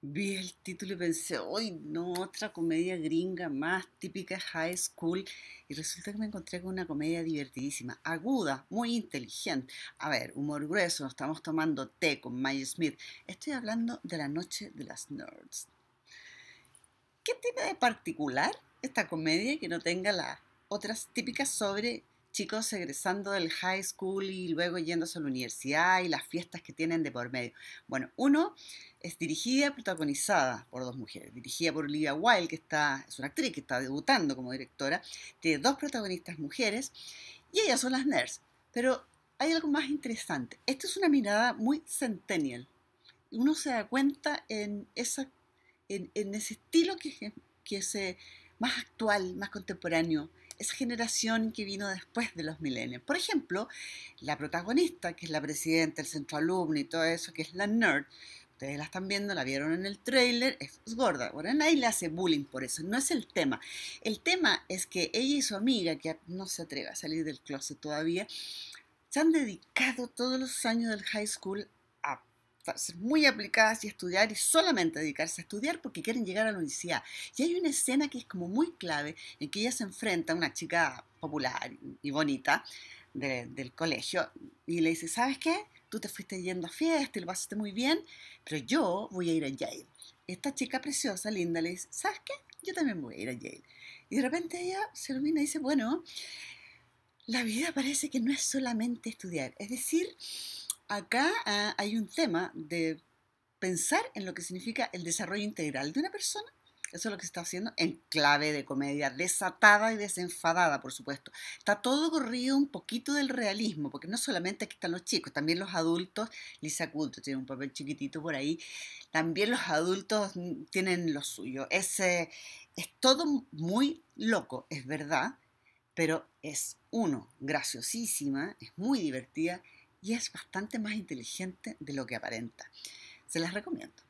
Vi el título y pensé, hoy no, otra comedia gringa más típica high school. Y resulta que me encontré con una comedia divertidísima, aguda, muy inteligente. A ver, humor grueso, estamos tomando té con Maya Smith. Estoy hablando de la noche de las nerds. ¿Qué tiene de particular esta comedia que no tenga las otras típicas sobre chicos egresando del high school y luego yéndose a la universidad y las fiestas que tienen de por medio. Bueno, uno es dirigida, protagonizada por dos mujeres, dirigida por Olivia Wilde, que está, es una actriz que está debutando como directora, tiene dos protagonistas mujeres y ellas son las nerds. Pero hay algo más interesante. Esta es una mirada muy centennial. Uno se da cuenta en, esa, en, en ese estilo que, que se más actual, más contemporáneo, esa generación que vino después de los milenios. Por ejemplo, la protagonista, que es la presidenta del centro alumno y todo eso, que es la nerd, ustedes la están viendo, la vieron en el trailer, es gorda. Bueno, nadie le hace bullying por eso, no es el tema. El tema es que ella y su amiga, que no se atreve a salir del closet todavía, se han dedicado todos los años del high school ser muy aplicadas y estudiar y solamente dedicarse a estudiar porque quieren llegar a la universidad. Y hay una escena que es como muy clave en que ella se enfrenta a una chica popular y bonita del colegio y le dice, ¿sabes qué? Tú te fuiste yendo a fiesta y lo pasaste muy bien, pero yo voy a ir a Yale. Esta chica preciosa, linda, le dice, ¿sabes qué? Yo también voy a ir a Yale. Y de repente ella se ilumina y dice, bueno, la vida parece que no es solamente estudiar, es decir, acá ah, hay un tema de pensar en lo que significa el desarrollo integral de una persona. Eso es lo que se está haciendo en clave de comedia, desatada y desenfadada, por supuesto. Está todo corrido un poquito del realismo, porque no solamente aquí están los chicos, también los adultos. Lisa Culto tiene un papel chiquitito por ahí. También los adultos mm, tienen lo suyo. Es, es todo muy loco, es verdad, pero es uno, graciosísima, es muy divertida y es bastante más inteligente de lo que aparenta. Se las recomiendo.